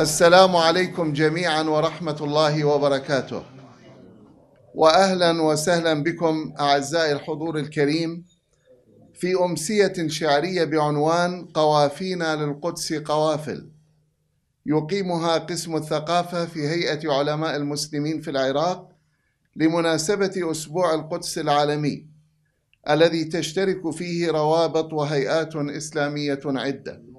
السلام عليكم جميعا ورحمة الله وبركاته وأهلا وسهلا بكم أعزائي الحضور الكريم في أمسية شعرية بعنوان قوافينا للقدس قوافل يقيمها قسم الثقافة في هيئة علماء المسلمين في العراق لمناسبة أسبوع القدس العالمي الذي تشترك فيه روابط وهيئات إسلامية عدة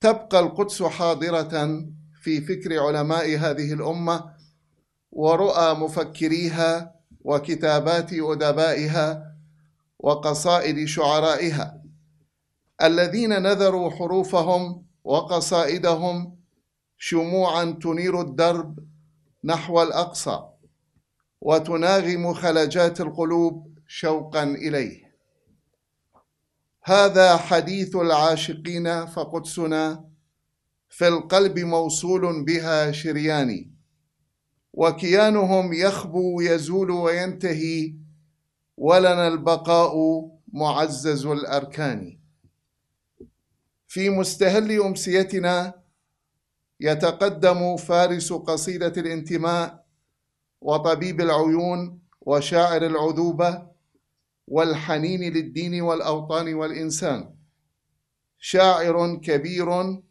تبقى القدس حاضرة في فكر علماء هذه الأمة ورؤى مفكريها وكتابات أدبائها وقصائد شعرائها الذين نذروا حروفهم وقصائدهم شموعا تنير الدرب نحو الأقصى وتناغم خلجات القلوب شوقا إليه هذا حديث العاشقين فقدسنا في القلب موصول بها شريان وكيانهم يخبو يزول وينتهي ولنا البقاء معزز الأركان في مستهل أمسيتنا يتقدم فارس قصيدة الانتماء وطبيب العيون وشاعر العذوبة والحنين للدين والأوطان والإنسان شاعر كبير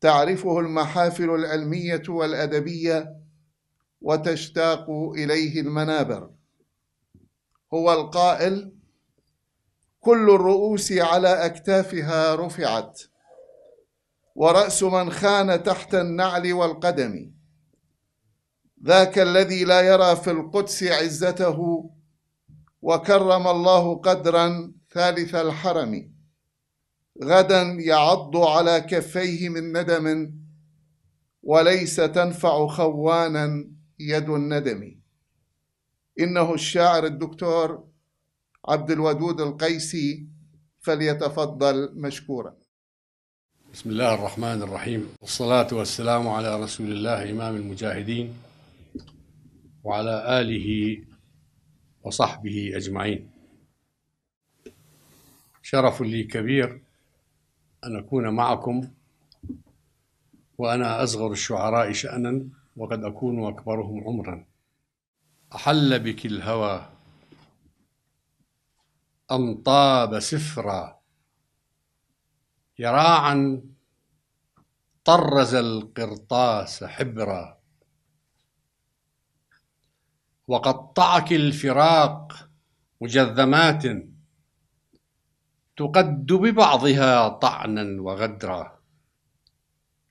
تعرفه المحافل العلمية والأدبية وتشتاق إليه المنابر هو القائل كل الرؤوس على أكتافها رفعت ورأس من خان تحت النعل والقدم ذاك الذي لا يرى في القدس عزته وكرم الله قدرا ثالث الحرم غدا يعض على كفيه من ندم وليس تنفع خوانا يد الندم إنه الشاعر الدكتور عبد الودود القيسي فليتفضل مشكورا بسم الله الرحمن الرحيم والصلاة والسلام على رسول الله إمام المجاهدين وعلى آله وصحبه أجمعين شرف لي كبير أن أكون معكم وأنا أصغر الشعراء شأنا وقد أكون أكبرهم عمرا أحل بك الهوى أم طاب سفرا يراعا طرز القرطاس حبرا وقطعك الفراق مجذمات تقد ببعضها طعنا وغدرا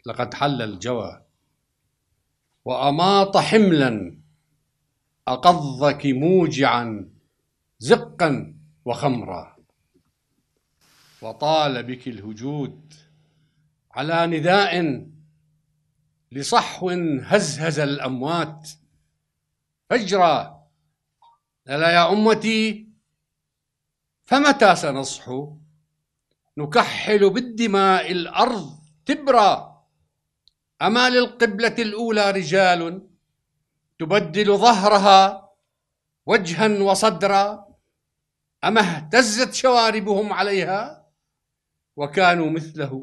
لقد حل الجوى وأماط حملا أقضك موجعا زقا وخمرا وطال بك الهجود على نداء لصحو هزهز الأموات هجرة ألا يا أمتي فمتى سنصحو نكحل بالدماء الأرض تبرا أما للقبلة الأولى رجال تبدل ظهرها وجها وصدرا أما اهتزت شواربهم عليها وكانوا مثله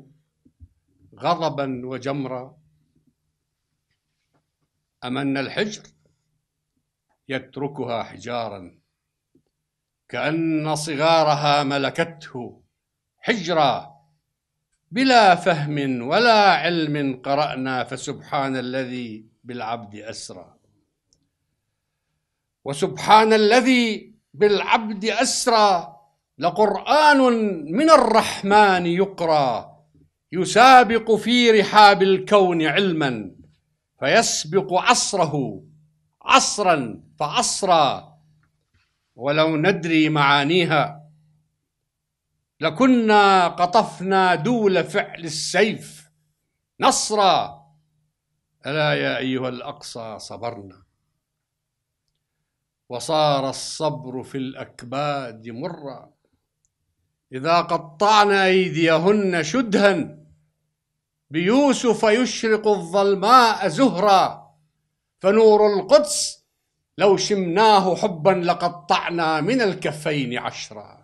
غضبا وجمرا أمن الحجر يتركها حجارا كأن صغارها ملكته حجرا بلا فهم ولا علم قرأنا فسبحان الذي بالعبد أسرى وسبحان الذي بالعبد أسرى لقرآن من الرحمن يقرأ يسابق في رحاب الكون علما فيسبق عصره عصرا فأصرى ولو ندري معانيها لكنا قطفنا دول فعل السيف نصرا ألا يا أيها الأقصى صبرنا وصار الصبر في الأكباد مرا إذا قطعنا أيديهن شدها بيوسف يشرق الظلماء زهرا فنور القدس لو شمناه حبا لقطعنا من الكفين عشرا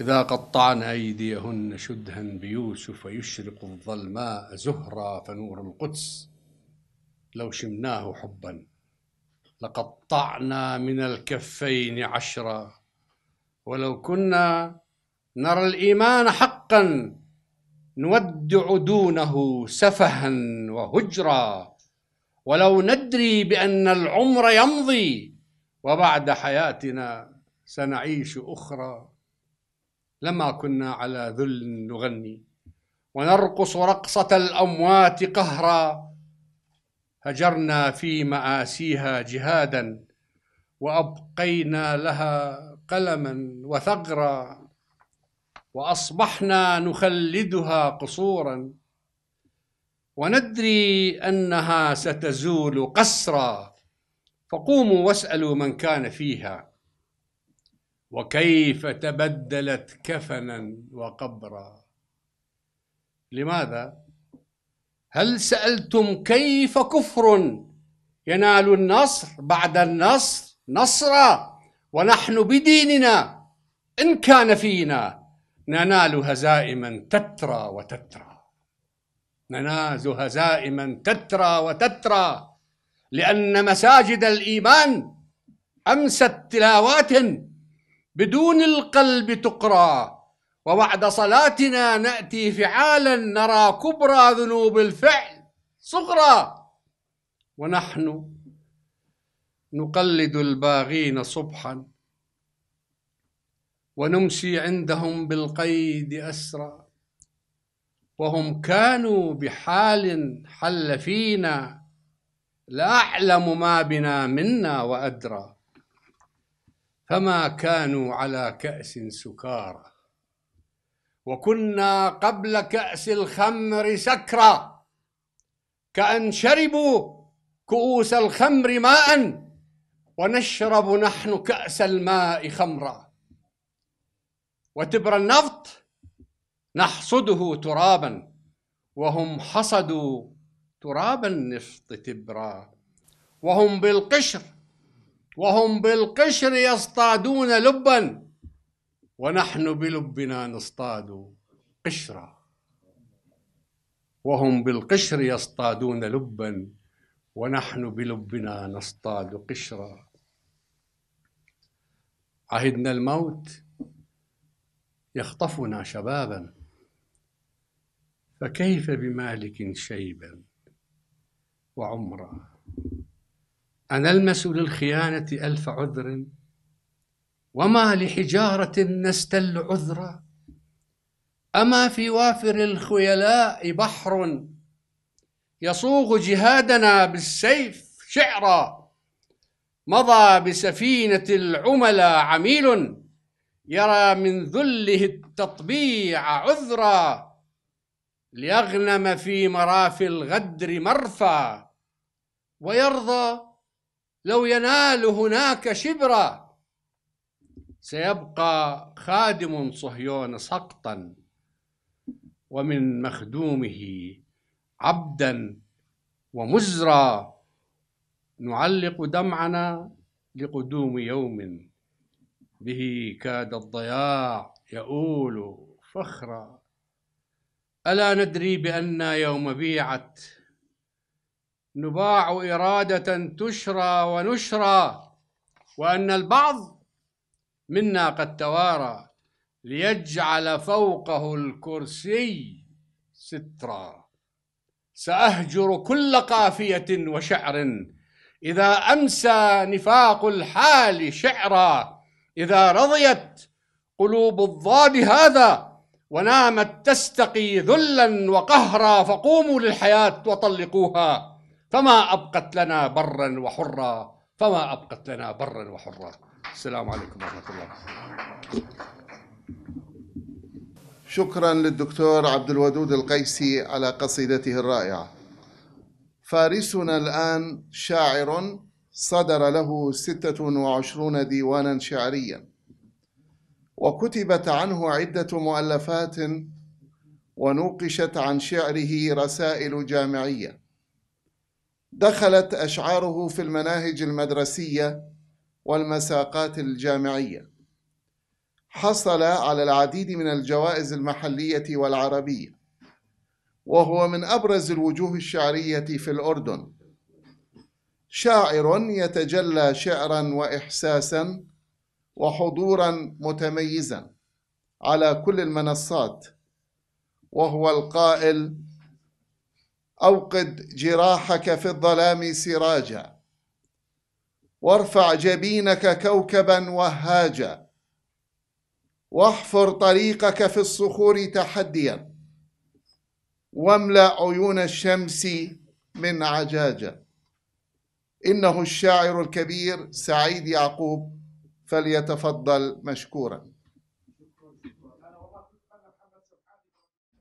إذا قطعن أيديهن شدها بيوسف يشرق الظلماء زهرا فنور القدس لو شمناه حبا لقطعنا من الكفين عشرا ولو كنا نرى الإيمان حقا نودع دونه سفها وهجرا ولو ندري بأن العمر يمضي وبعد حياتنا سنعيش أخرى لما كنا على ذل نغني ونرقص رقصة الأموات قهرا هجرنا في مآسيها جهادا وأبقينا لها قلما وثغرا وأصبحنا نخلدها قصورا وندري انها ستزول قسرا فقوموا واسالوا من كان فيها وكيف تبدلت كفنا وقبرا لماذا هل سالتم كيف كفر ينال النصر بعد النصر نصرا ونحن بديننا ان كان فينا ننال هزائما تترى وتترى منازها زائما تترى وتترى لأن مساجد الإيمان أمست تلاوات بدون القلب تقرى وبعد صلاتنا نأتي فعالا نرى كبرى ذنوب الفعل صغرى ونحن نقلد الباغين صبحا ونمشي عندهم بالقيد أسرى وهم كانوا بحال حل فينا لأعلم ما بنا منا وأدرى فما كانوا على كأس سكارى وكنا قبل كأس الخمر سكرى كأن شربوا كؤوس الخمر ماء ونشرب نحن كأس الماء خمرا وتبر النفط نحصده ترابا وهم حصدوا تراب النفط تبرا وهم بالقشر وهم بالقشر يصطادون لبا ونحن بلبنا نصطاد قشرا وهم بالقشر يصطادون لبا ونحن بلبنا نصطاد قشرا عهدنا الموت يخطفنا شبابا فكيف بمالك شيبا وعمرا أنا ألمس للخيانة ألف عذر وما لحجارة نستل عذرا أما في وافر الخيلاء بحر يصوغ جهادنا بالسيف شعرا مضى بسفينة العملاء عميل يرى من ذله التطبيع عذرا ليغنم في مرافي الغدر مرفا ويرضى لو ينال هناك شبرا سيبقى خادم صهيون سقطا ومن مخدومه عبدا ومزرا نعلق دمعنا لقدوم يوم به كاد الضياع يؤول فخرا ألا ندري بأن يوم بيعت نباع إرادة تشرى ونشرى وأن البعض منا قد توارى ليجعل فوقه الكرسي سترا سأهجر كل قافية وشعر إذا أمسى نفاق الحال شعرا إذا رضيت قلوب الضاد هذا ونامت تستقي ذلا وقهرا فقوموا للحياة وطلقوها فما أبقت لنا برا وحرا فما أبقت لنا برا وحرا السلام عليكم ورحمة الله شكرا للدكتور عبد الودود القيسي على قصيدته الرائعة فارسنا الآن شاعر صدر له 26 ديوانا شعريا وكتبت عنه عدة مؤلفات ونوقشت عن شعره رسائل جامعية دخلت أشعاره في المناهج المدرسية والمساقات الجامعية حصل على العديد من الجوائز المحلية والعربية وهو من أبرز الوجوه الشعرية في الأردن شاعر يتجلى شعرا وإحساسا وحضورا متميزا على كل المنصات وهو القائل أوقد جراحك في الظلام سراجا وارفع جبينك كوكبا وهاجا واحفر طريقك في الصخور تحديا واملا عيون الشمس من عجاجه انه الشاعر الكبير سعيد يعقوب فليتفضل مشكورا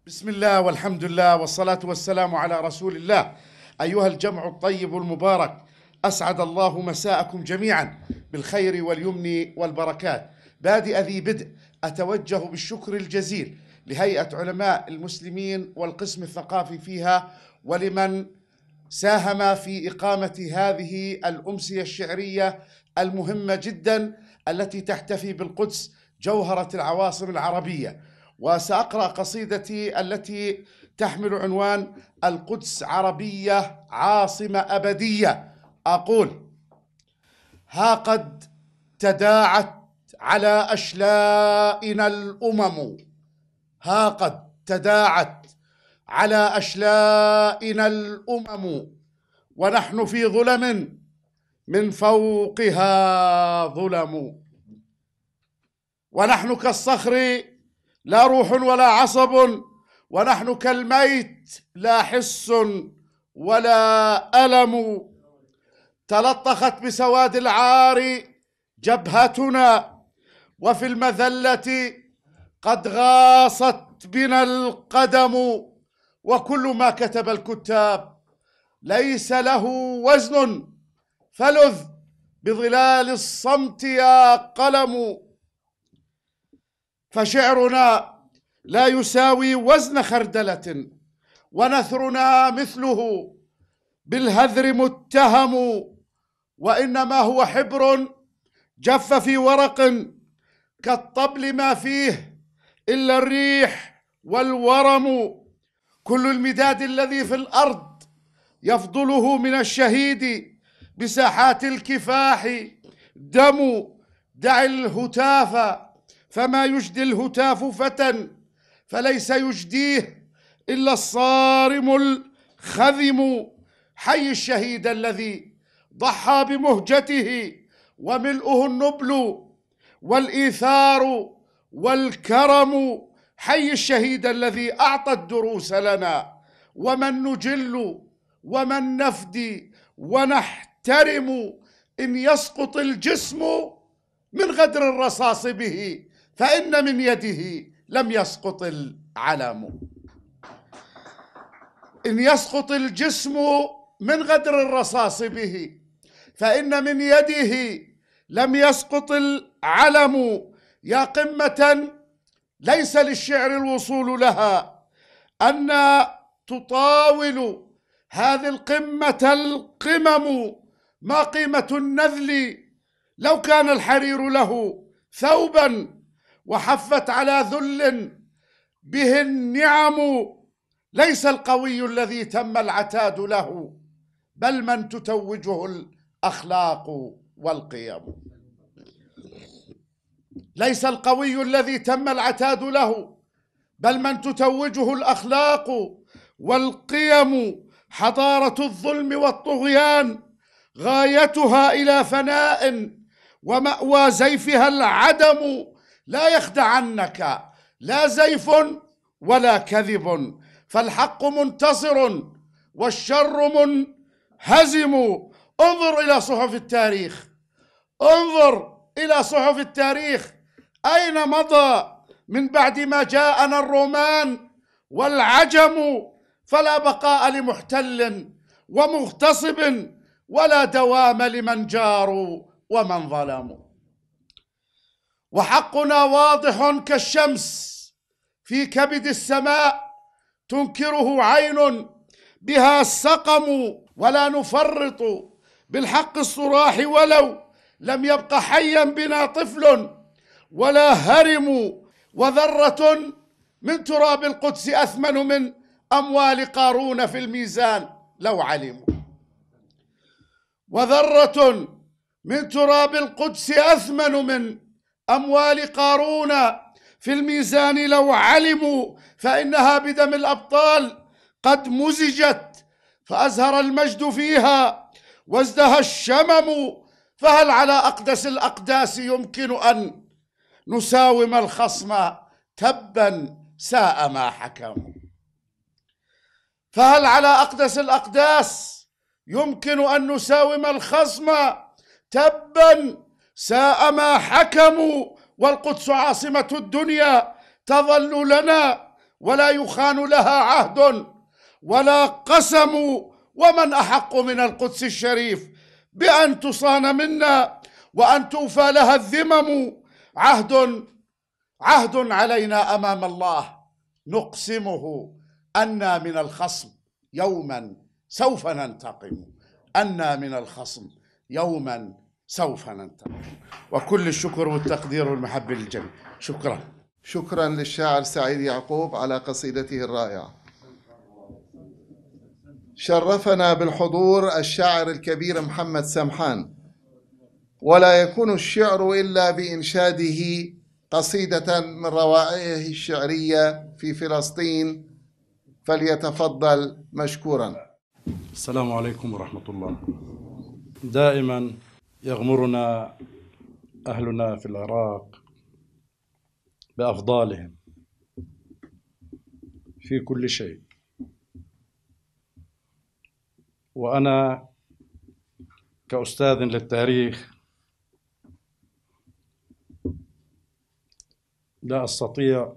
بسم الله والحمد لله والصلاة والسلام على رسول الله أيها الجمع الطيب المبارك أسعد الله مساءكم جميعا بالخير واليمن والبركات بادئ ذي بدء أتوجه بالشكر الجزيل لهيئة علماء المسلمين والقسم الثقافي فيها ولمن ساهم في إقامة هذه الأمسية الشعرية المهمة جداً التي تحتفي بالقدس جوهرة العواصم العربية وسأقرأ قصيدتي التي تحمل عنوان القدس عربية عاصمة أبدية أقول ها قد تداعت على أشلائنا الأمم ها قد تداعت على أشلائنا الأمم ونحن في ظلم من فوقها ظلم ونحن كالصخر لا روح ولا عصب ونحن كالميت لا حس ولا ألم تلطخت بسواد العار جبهتنا وفي المذلة قد غاصت بنا القدم وكل ما كتب الكتاب ليس له وزن فلذ بظلال الصمت يا قلم فشعرنا لا يساوي وزن خردله ونثرنا مثله بالهذر متهم وانما هو حبر جف في ورق كالطبل ما فيه الا الريح والورم كل المداد الذي في الارض يفضله من الشهيد بساحات الكفاح دم دع الهتاف فما يجدي الهتاف فتى فليس يجديه إلا الصارم الخذم حي الشهيد الذي ضحى بمهجته وملؤه النبل والإيثار والكرم حي الشهيد الذي أعطى الدروس لنا ومن نجل ومن نفدي ونحت يحترم إن يسقط الجسم من غدر الرصاص به فإن من يده لم يسقط العلم إن يسقط الجسم من غدر الرصاص به فإن من يده لم يسقط العلم يا قمة ليس للشعر الوصول لها أن تطاول هذه القمة القمم ما قيمة النذل لو كان الحرير له ثوبا وحفت على ذل به النعم ليس القوي الذي تم العتاد له بل من تتوجه الأخلاق والقيم ليس القوي الذي تم العتاد له بل من تتوجه الأخلاق والقيم حضارة الظلم والطغيان غايتها الى فناء وماوى زيفها العدم لا يخدعنك لا زيف ولا كذب فالحق منتصر والشر منهزم انظر الى صحف التاريخ انظر الى صحف التاريخ اين مضى من بعد ما جاءنا الرومان والعجم فلا بقاء لمحتل ومغتصب ولا دوام لمن جاروا ومن ظلموا وحقنا واضح كالشمس في كبد السماء تنكره عين بها السقم ولا نفرط بالحق الصراح ولو لم يبق حيا بنا طفل ولا هرم وذرة من تراب القدس أثمن من أموال قارون في الميزان لو علموا وذرة من تراب القدس أثمن من أموال قارون في الميزان لو علموا فإنها بدم الأبطال قد مزجت فأزهر المجد فيها وازدهى الشمم فهل على أقدس الأقداس يمكن أن نساوم الخصم تبا ساء ما حكم فهل على أقدس الأقداس يمكن أن نساوم الخصم تبا ساء ما حكموا والقدس عاصمة الدنيا تظل لنا ولا يخان لها عهد ولا قسم ومن أحق من القدس الشريف بأن تصان منا وأن توفى لها الذمم عهد عهد علينا أمام الله نقسمه أنا من الخصم يوما سوف ننتقم أنا من الخصم يوما سوف ننتقم وكل الشكر والتقدير والمحبة للجميع شكرا شكرا للشاعر سعيد يعقوب على قصيدته الرائعة شرفنا بالحضور الشاعر الكبير محمد سمحان ولا يكون الشعر إلا بإنشاده قصيدة من روائعه الشعرية في فلسطين فليتفضل مشكوراً السلام عليكم ورحمة الله دائما يغمرنا أهلنا في العراق بأفضالهم في كل شيء وأنا كأستاذ للتاريخ لا أستطيع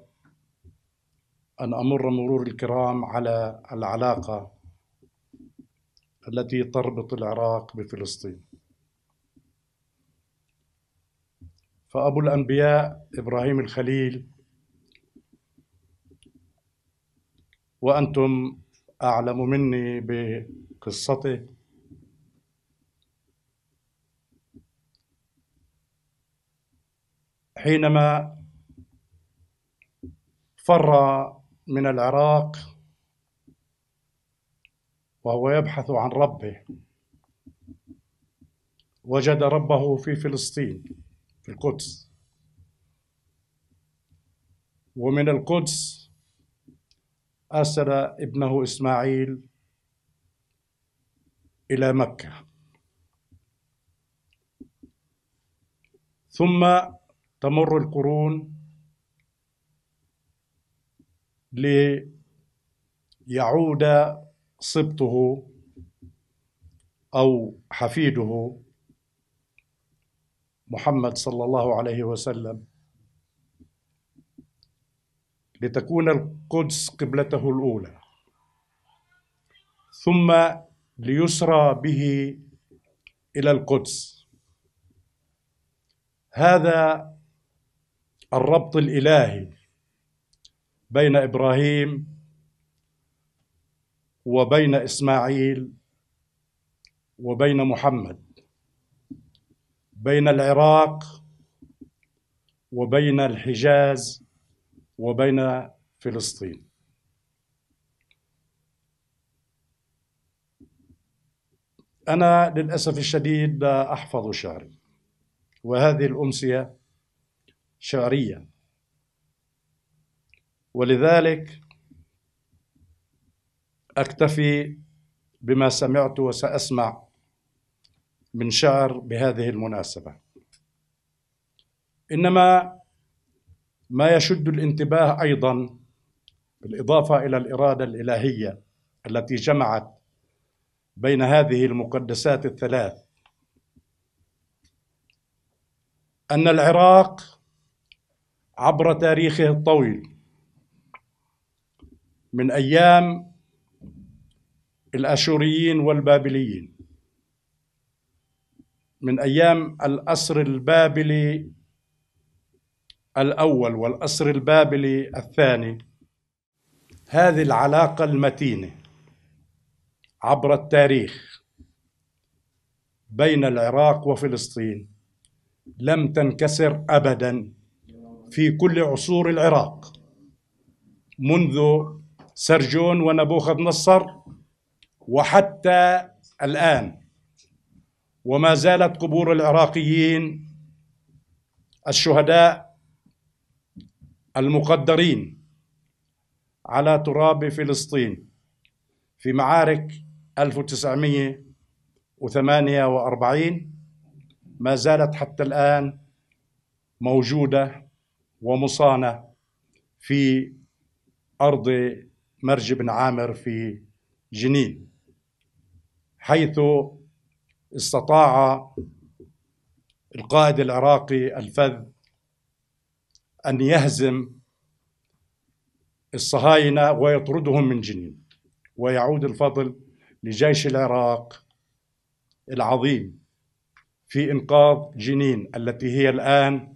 أن أمر مرور الكرام على العلاقة التي تربط العراق بفلسطين فأبو الأنبياء إبراهيم الخليل وأنتم أعلم مني بقصته حينما فر من العراق وهو يبحث عن ربه وجد ربه في فلسطين في القدس ومن القدس أسر ابنه إسماعيل إلى مكة ثم تمر القرون ليعود سبطه أو حفيده محمد صلى الله عليه وسلم لتكون القدس قبلته الأولى ثم ليسرى به إلى القدس هذا الربط الإلهي بين إبراهيم وبين إسماعيل وبين محمد بين العراق وبين الحجاز وبين فلسطين أنا للأسف الشديد لا أحفظ شعري وهذه الأمسية شعرية ولذلك أكتفي بما سمعت وسأسمع من شعر بهذه المناسبة إنما ما يشد الانتباه أيضا بالإضافة إلى الإرادة الإلهية التي جمعت بين هذه المقدسات الثلاث أن العراق عبر تاريخه الطويل من أيام الاشوريين والبابليين من ايام الاسر البابلي الاول والاسر البابلي الثاني هذه العلاقه المتينه عبر التاريخ بين العراق وفلسطين لم تنكسر ابدا في كل عصور العراق منذ سرجون ونبوخذ نصر وحتى الآن وما زالت قبور العراقيين الشهداء المقدرين على تراب فلسطين في معارك 1948 ما زالت حتى الآن موجودة ومصانة في أرض مرج بن عامر في جنين حيث استطاع القائد العراقي الفذ أن يهزم الصهاينة ويطردهم من جنين ويعود الفضل لجيش العراق العظيم في إنقاذ جنين التي هي الآن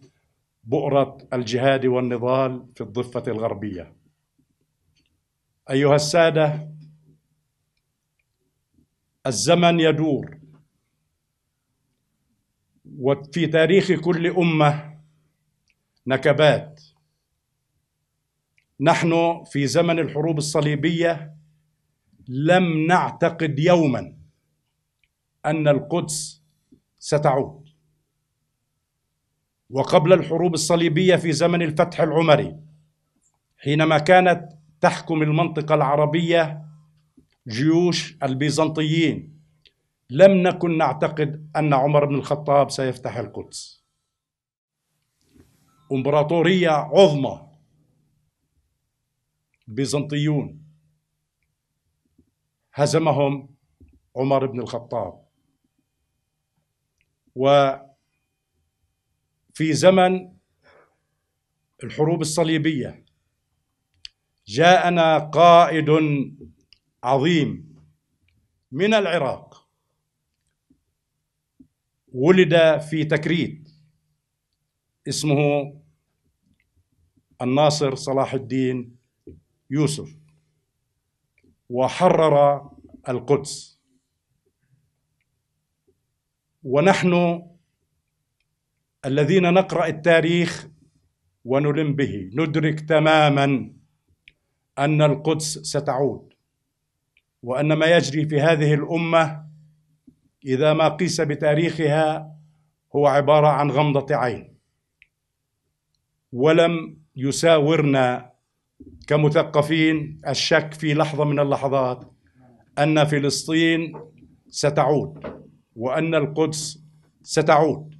بؤرة الجهاد والنضال في الضفة الغربية أيها السادة الزمن يدور وفي تاريخ كل امه نكبات نحن في زمن الحروب الصليبيه لم نعتقد يوما ان القدس ستعود وقبل الحروب الصليبيه في زمن الفتح العمري حينما كانت تحكم المنطقه العربيه جيوش البيزنطيين لم نكن نعتقد أن عمر بن الخطاب سيفتح القدس امبراطورية عظمى البيزنطيون هزمهم عمر بن الخطاب وفي زمن الحروب الصليبيه جاءنا قائد عظيم من العراق ولد في تكريت اسمه الناصر صلاح الدين يوسف وحرر القدس ونحن الذين نقرا التاريخ ونلم به ندرك تماما ان القدس ستعود وان ما يجري في هذه الامه اذا ما قيس بتاريخها هو عباره عن غمضه عين ولم يساورنا كمثقفين الشك في لحظه من اللحظات ان فلسطين ستعود وان القدس ستعود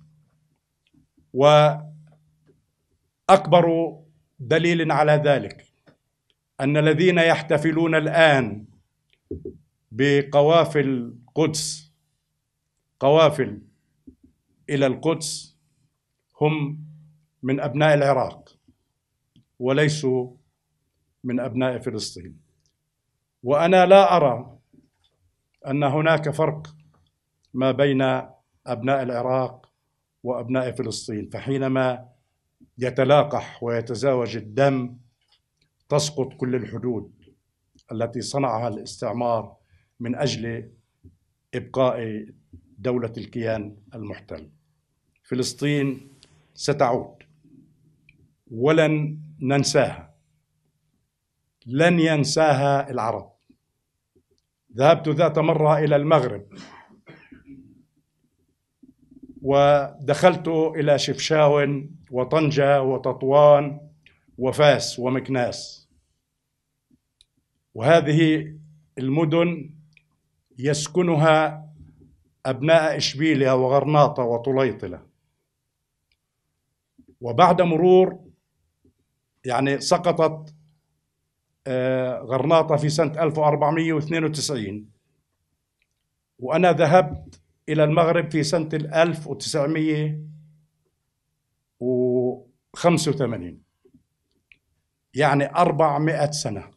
واكبر دليل على ذلك ان الذين يحتفلون الان بقوافل القدس قوافل إلى القدس هم من أبناء العراق وليسوا من أبناء فلسطين وأنا لا أرى أن هناك فرق ما بين أبناء العراق وأبناء فلسطين فحينما يتلاقح ويتزاوج الدم تسقط كل الحدود التي صنعها الاستعمار من اجل ابقاء دوله الكيان المحتل. فلسطين ستعود ولن ننساها. لن ينساها العرب. ذهبت ذات مره الى المغرب ودخلت الى شفشاون وطنجه وتطوان وفاس ومكناس وهذه المدن يسكنها أبناء إشبيلية وغرناطة وطليطلة وبعد مرور يعني سقطت آه، غرناطة في سنة 1492 وأنا ذهبت إلى المغرب في سنة 1985 يعني 400 سنة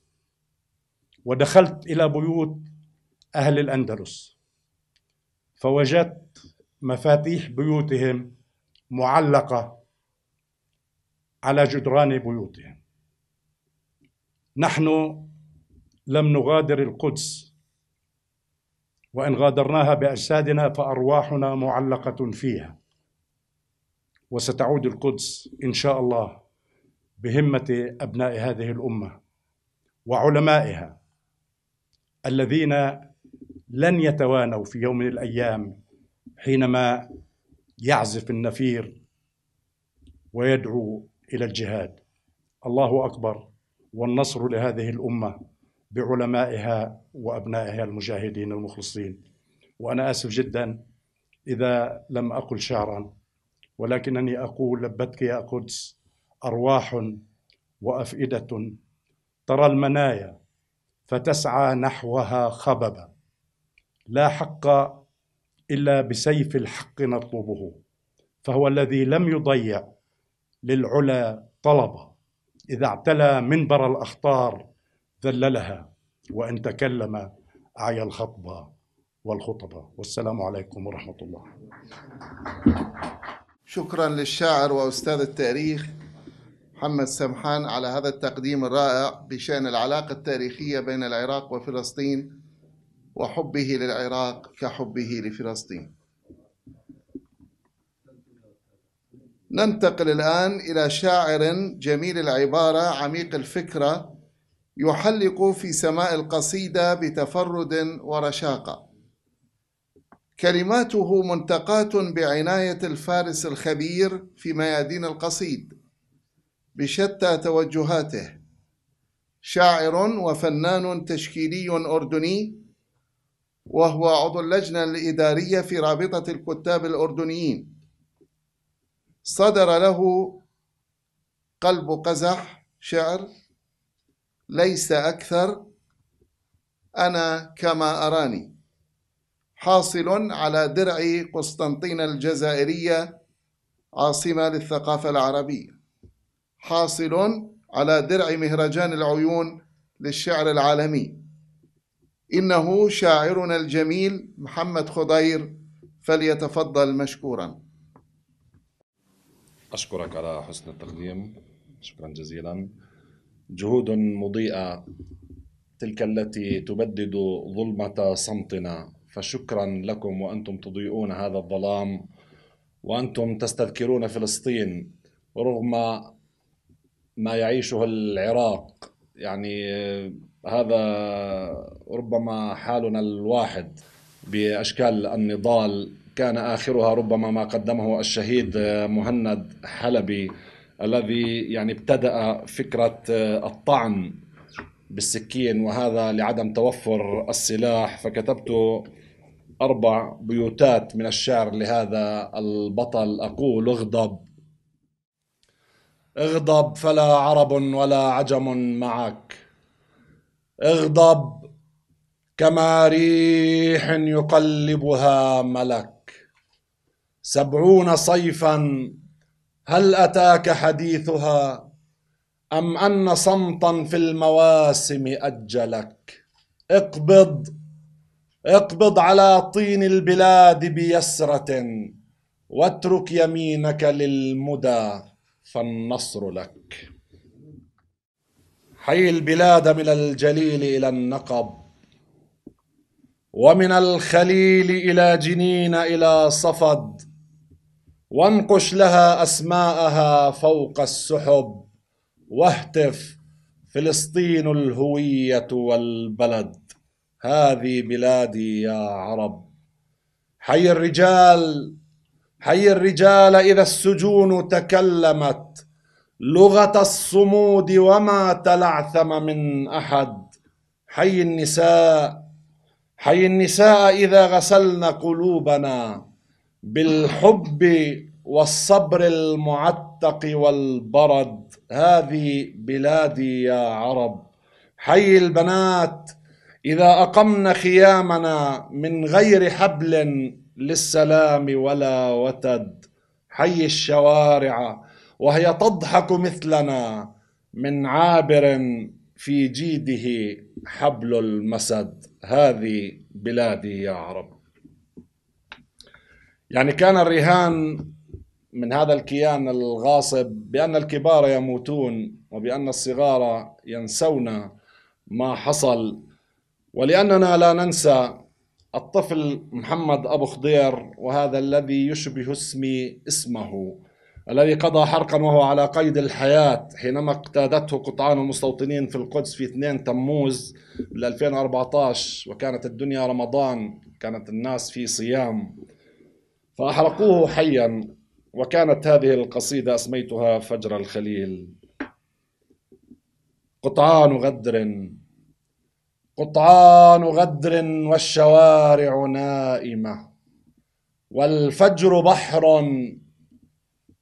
ودخلت إلى بيوت أهل الأندلس فوجدت مفاتيح بيوتهم معلقة على جدران بيوتهم نحن لم نغادر القدس وإن غادرناها بأجسادنا فأرواحنا معلقة فيها وستعود القدس إن شاء الله بهمة أبناء هذه الأمة وعلمائها الذين لن يتوانوا في يوم من الايام حينما يعزف النفير ويدعو الى الجهاد الله اكبر والنصر لهذه الامه بعلمائها وابنائها المجاهدين المخلصين وانا اسف جدا اذا لم اقل شعرا ولكنني اقول لبتك يا قدس ارواح وافئده ترى المنايا فتسعى نحوها خببا لا حق الا بسيف الحق نطلبه فهو الذي لم يضيع للعلا طلبا اذا اعتلى منبر الاخطار ذللها وان تكلم اعيا الخطبه والخطبه والسلام عليكم ورحمه الله شكرا للشاعر واستاذ التاريخ محمد سمحان على هذا التقديم الرائع بشأن العلاقة التاريخية بين العراق وفلسطين وحبه للعراق كحبه لفلسطين ننتقل الآن إلى شاعر جميل العبارة عميق الفكرة يحلق في سماء القصيدة بتفرد ورشاقة كلماته منتقاة بعناية الفارس الخبير في ميادين القصيد بشتى توجهاته شاعر وفنان تشكيلي أردني وهو عضو اللجنة الإدارية في رابطة الكتاب الأردنيين صدر له قلب قزح شعر ليس أكثر أنا كما أراني حاصل على درع قسطنطين الجزائرية عاصمة للثقافة العربية حاصل على درع مهرجان العيون للشعر العالمي إنه شاعرنا الجميل محمد خضير فليتفضل مشكورا أشكرك على حسن التقديم شكرا جزيلا جهود مضيئة تلك التي تبدد ظلمة صمتنا فشكرا لكم وأنتم تضيئون هذا الظلام وأنتم تستذكرون فلسطين رغم ما يعيشه العراق يعني آه، هذا ربما حالنا الواحد باشكال النضال كان اخرها ربما ما قدمه الشهيد آه، مهند حلبي الذي يعني ابتدا فكره آه، الطعن بالسكين وهذا لعدم توفر السلاح فكتبت اربع بيوتات من الشعر لهذا البطل اقول اغضب اغضب فلا عرب ولا عجم معك اغضب كما ريح يقلبها ملك سبعون صيفا هل اتاك حديثها ام ان صمتا في المواسم اجلك اقبض اقبض على طين البلاد بيسره واترك يمينك للمدى فالنصر لك حي البلاد من الجليل الى النقب ومن الخليل الى جنين الى صفد وانقش لها اسماءها فوق السحب واهتف فلسطين الهويه والبلد هذه بلادي يا عرب حي الرجال حي الرجال إذا السجون تكلمت لغة الصمود وما تلعثم من أحد حي النساء حي النساء إذا غسلن قلوبنا بالحب والصبر المعتق والبرد هذه بلادي يا عرب حي البنات إذا أقمن خيامنا من غير حبل للسلام ولا وتد حي الشوارع وهي تضحك مثلنا من عابر في جيده حبل المسد هذه بلادي يا عرب يعني كان الرهان من هذا الكيان الغاصب بأن الكبار يموتون وبأن الصغار ينسون ما حصل ولأننا لا ننسى الطفل محمد أبو خضير وهذا الذي يشبه اسمي اسمه الذي قضى حرقا وهو على قيد الحياة حينما اقتادته قطعان المستوطنين في القدس في 2 تموز 2014 وكانت الدنيا رمضان كانت الناس في صيام فأحرقوه حيا وكانت هذه القصيدة أسميتها فجر الخليل قطعان غدر قطعان غدر والشوارع نائمه والفجر بحر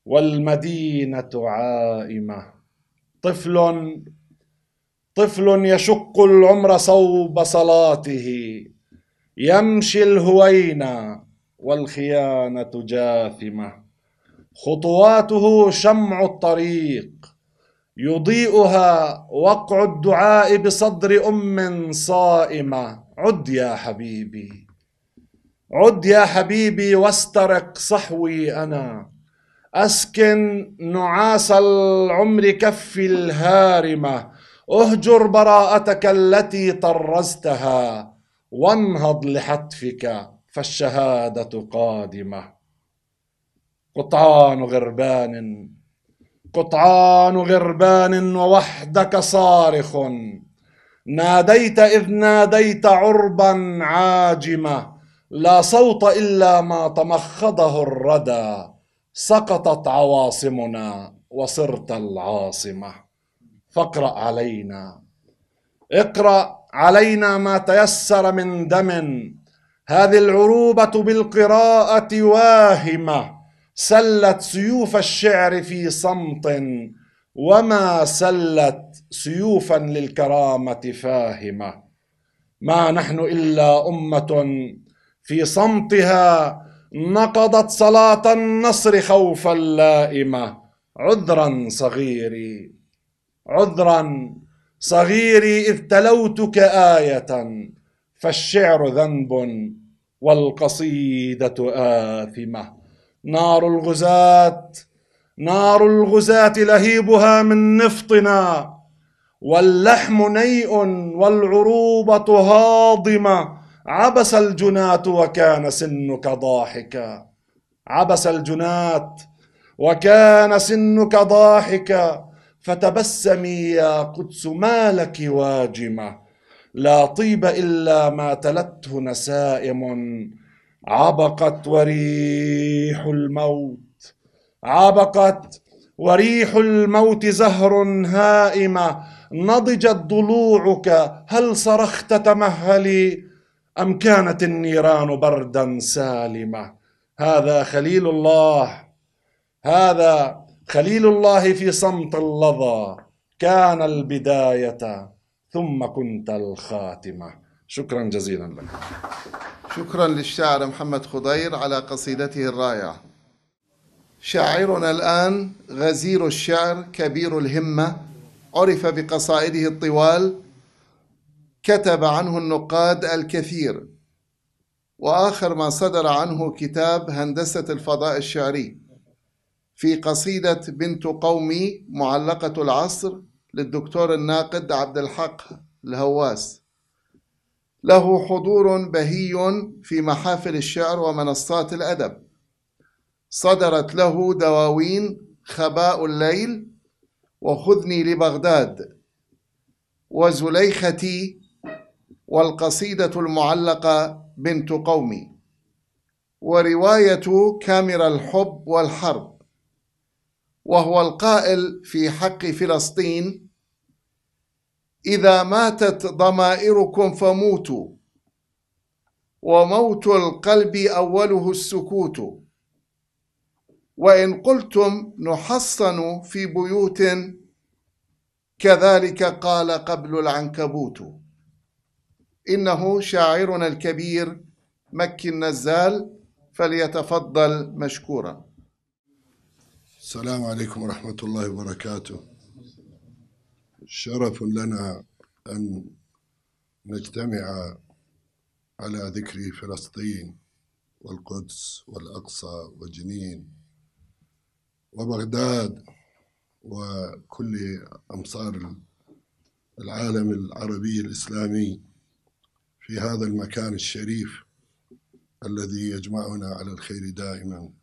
والمدينه عائمه طفل طفل يشق العمر صوب صلاته يمشي الهوينا والخيانه جاثمه خطواته شمع الطريق يضيئها وقع الدعاء بصدر أم صائمة عد يا حبيبي عد يا حبيبي واسترق صحوي أنا أسكن نعاس العمر كفي الهارمة أهجر براءتك التي طرزتها وانهض لحتفك فالشهادة قادمة قطعان غربان قطعان غربان ووحدك صارخ ناديت إذ ناديت عربا عاجمة لا صوت إلا ما تمخضه الردى سقطت عواصمنا وصرت العاصمة فاقرأ علينا اقرأ علينا ما تيسر من دم هذه العروبة بالقراءة واهمة سلت سيوف الشعر في صمت وما سلت سيوفا للكرامه فاهمه ما نحن الا امه في صمتها نقضت صلاه النصر خوف اللائمه عذرا صغيري عذرا صغيري اذ تلوتك ايه فالشعر ذنب والقصيده اثمه نار الغزاة نار الغزاة لهيبها من نفطنا واللحم نيء والعروبة هاضمة عبس الجناة وكان سنك ضاحكا عبس الجناة وكان سنك ضاحكا فتبسمي يا قدس ما لك واجمة لا طيب إلا ما تلته نسائم عبقت وريح الموت عبقت وريح الموت زهر هائمه نضجت ضلوعك هل صرخت تمهلي ام كانت النيران بردا سالمه هذا خليل الله هذا خليل الله في صمت اللظى كان البدايه ثم كنت الخاتمه شكرا جزيلا لك شكرا للشاعر محمد خضير على قصيدته الرائعة شاعرنا الآن غزير الشعر كبير الهمة عرف بقصائده الطوال كتب عنه النقاد الكثير وآخر ما صدر عنه كتاب هندسة الفضاء الشعري في قصيدة بنت قومي معلقة العصر للدكتور الناقد عبد الحق الهواس له حضور بهي في محافل الشعر ومنصات الأدب صدرت له دواوين خباء الليل وخذني لبغداد وزليختي والقصيدة المعلقة بنت قومي ورواية كاميرا الحب والحرب وهو القائل في حق فلسطين إذا ماتت ضمائركم فموتوا وموت القلب أوله السكوت وإن قلتم نحصن في بيوت كذلك قال قبل العنكبوت إنه شاعرنا الكبير مكي النزال فليتفضل مشكورا السلام عليكم ورحمة الله وبركاته شرف لنا أن نجتمع على ذكر فلسطين والقدس والأقصى وجنين وبغداد وكل أمصار العالم العربي الإسلامي في هذا المكان الشريف الذي يجمعنا على الخير دائما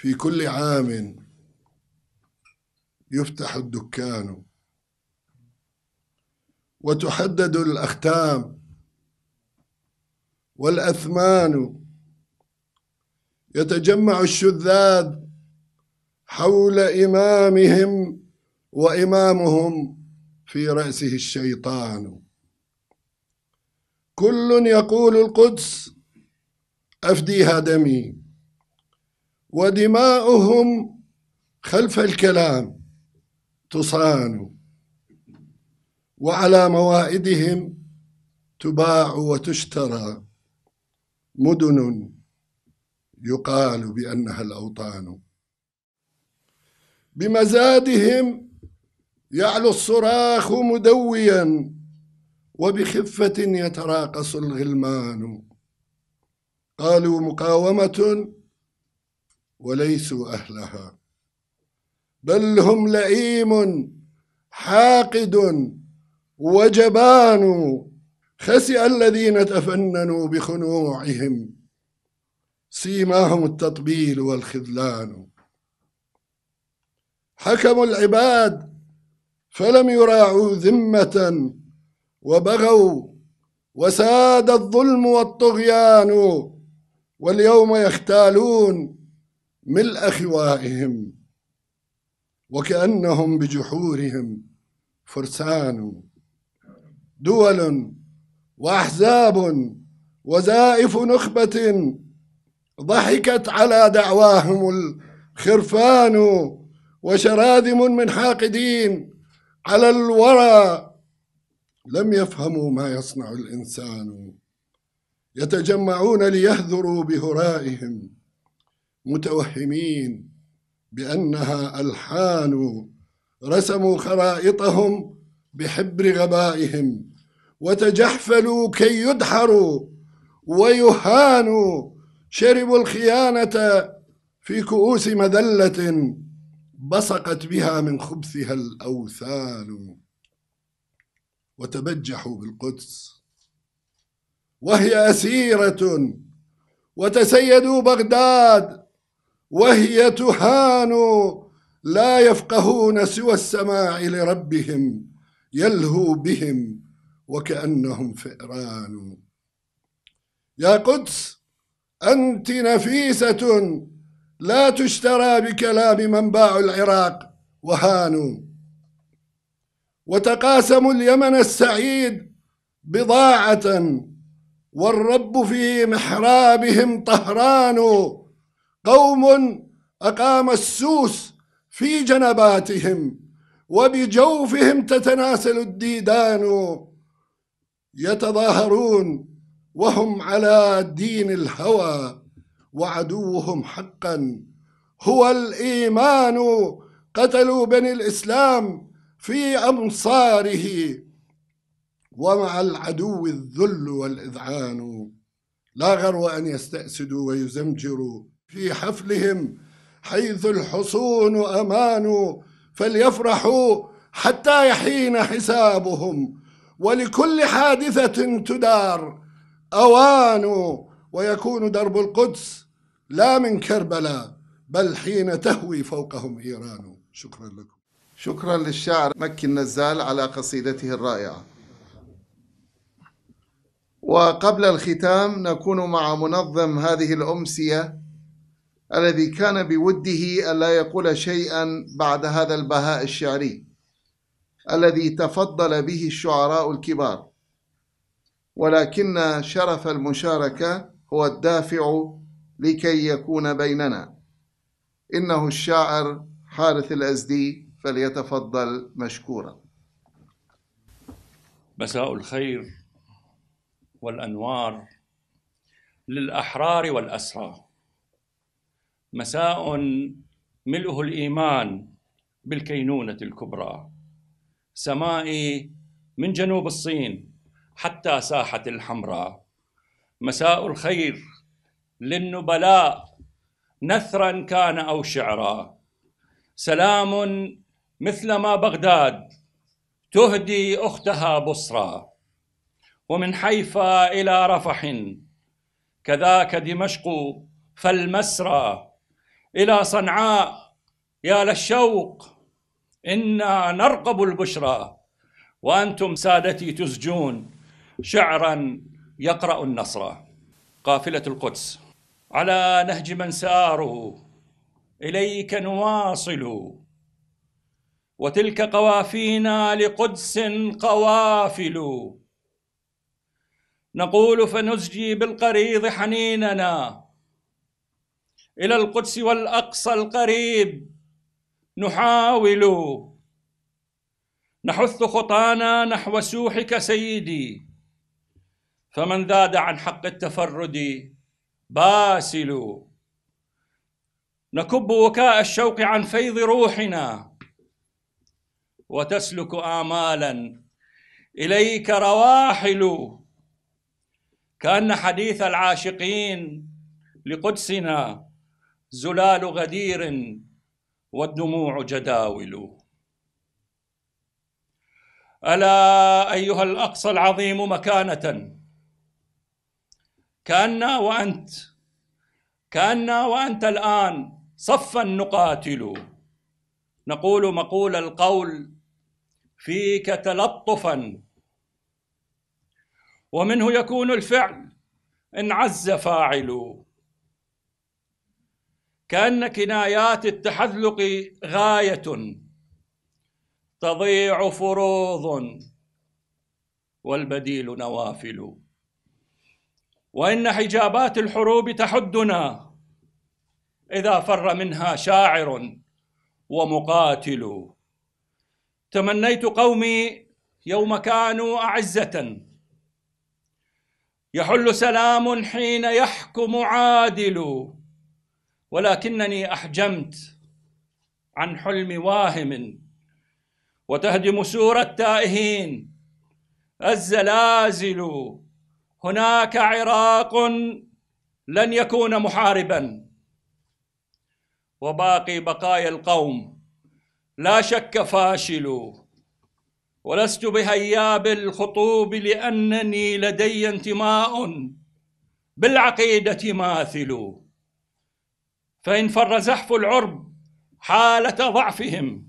في كل عام يفتح الدكان وتحدد الأختام والأثمان يتجمع الشذاذ حول إمامهم وإمامهم في رأسه الشيطان كل يقول القدس أفديها دمي ودماؤهم خلف الكلام تصان وعلى موائدهم تباع وتشترى مدن يقال بأنها الأوطان بمزادهم يعلو الصراخ مدويا وبخفة يتراقص الغلمان قالوا مقاومة وليسوا أهلها بل هم لئيم حاقد وجبان خسئ الذين تفننوا بخنوعهم سيماهم التطبيل والخذلان حكموا العباد فلم يراعوا ذمة وبغوا وساد الظلم والطغيان واليوم يختالون ملء خوائهم وكأنهم بجحورهم فرسان دول وأحزاب وزائف نخبة ضحكت على دعواهم الخرفان وشراذم من حاقدين على الورى لم يفهموا ما يصنع الإنسان يتجمعون ليهذروا بهرائهم متوهمين بأنها ألحان رسموا خرائطهم بحبر غبائهم وتجحفلوا كي يدحروا ويهانوا شربوا الخيانة في كؤوس مذلة بصقت بها من خبثها الأوثان وتبجحوا بالقدس وهي أسيرة وتسيدوا بغداد وهي تهان لا يفقهون سوى السماع لربهم يلهو بهم وكأنهم فئران يا قدس أنت نفيسة لا تشترى بكلام من باع العراق وهانوا وتقاسموا اليمن السعيد بضاعة والرب في محرابهم طهران قوم أقام السوس في جنباتهم وبجوفهم تتناسل الديدان يتظاهرون وهم على دين الهوى وعدوهم حقا هو الإيمان قتلوا بني الإسلام في أمصاره ومع العدو الذل والإذعان لا غرو أن يستأسدوا ويزمجروا في حفلهم حيث الحصون أمانوا فليفرحوا حتى يحين حسابهم ولكل حادثة تدار أوان ويكون درب القدس لا من كربلاء بل حين تهوي فوقهم إيران شكرا لكم شكرا للشاعر مكي النزال على قصيدته الرائعة وقبل الختام نكون مع منظم هذه الأمسية الذي كان بوده ألا يقول شيئا بعد هذا البهاء الشعري الذي تفضل به الشعراء الكبار ولكن شرف المشاركة هو الدافع لكي يكون بيننا إنه الشاعر حارث الأزدي فليتفضل مشكورا مساء الخير والأنوار للأحرار والأسرى مساء ملؤه الايمان بالكينونه الكبرى سمائي من جنوب الصين حتى ساحه الحمراء مساء الخير للنبلاء نثرا كان او شعرا سلام مثلما بغداد تهدي اختها بصرى ومن حيفا الى رفح كذاك دمشق فالمسرى إلى صنعاء يا للشوق إنا نرقب البشرى وأنتم سادتي تزجون شعرا يقرأ النصر قافلة القدس على نهج من ساروا إليك نواصل وتلك قوافينا لقدس قوافل نقول فنزجي بالقريض حنيننا إلى القدس والأقصى القريب نحاول نحث خطانا نحو سوحك سيدي فمن ذاد عن حق التفرد باسل نكب وكاء الشوق عن فيض روحنا وتسلك آمالا إليك رواحل كأن حديث العاشقين لقدسنا زلال غدير والدموع جداول ألا أيها الأقصى العظيم مكانة كأنا وأنت كأنا وأنت الآن صفا نقاتل نقول مقول القول فيك تلطفا ومنه يكون الفعل إن عز فاعل كأن كنايات التحذلق غاية تضيع فروض والبديل نوافل وإن حجابات الحروب تحدنا إذا فر منها شاعر ومقاتل تمنيت قومي يوم كانوا أعزة يحل سلام حين يحكم عادل ولكنني احجمت عن حلم واهم وتهدم سور التائهين الزلازل هناك عراق لن يكون محاربا وباقي بقايا القوم لا شك فاشل ولست بهياب الخطوب لانني لدي انتماء بالعقيده ماثل فإن فر زحف العرب حالة ضعفهم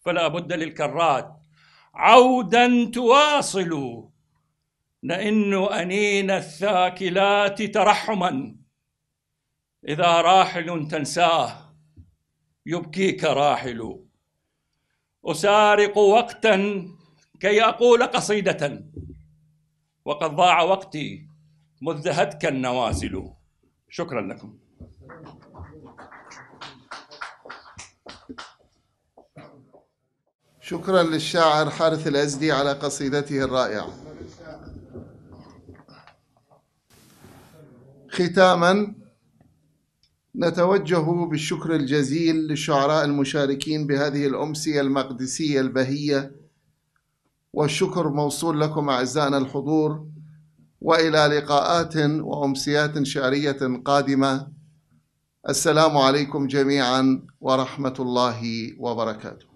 فلا بد للكرات عودا تواصل لأن أنين الثاكلات ترحما إذا راحل تنساه يبكيك راحل أسارق وقتا كي أقول قصيدة وقد ضاع وقتي مذ ذهتك النوازل شكرا لكم شكرا للشاعر حارث الأزدي على قصيدته الرائعة ختاما نتوجه بالشكر الجزيل للشعراء المشاركين بهذه الأمسية المقدسية البهية والشكر موصول لكم أعزائنا الحضور وإلى لقاءات وأمسيات شعرية قادمة السلام عليكم جميعا ورحمه الله وبركاته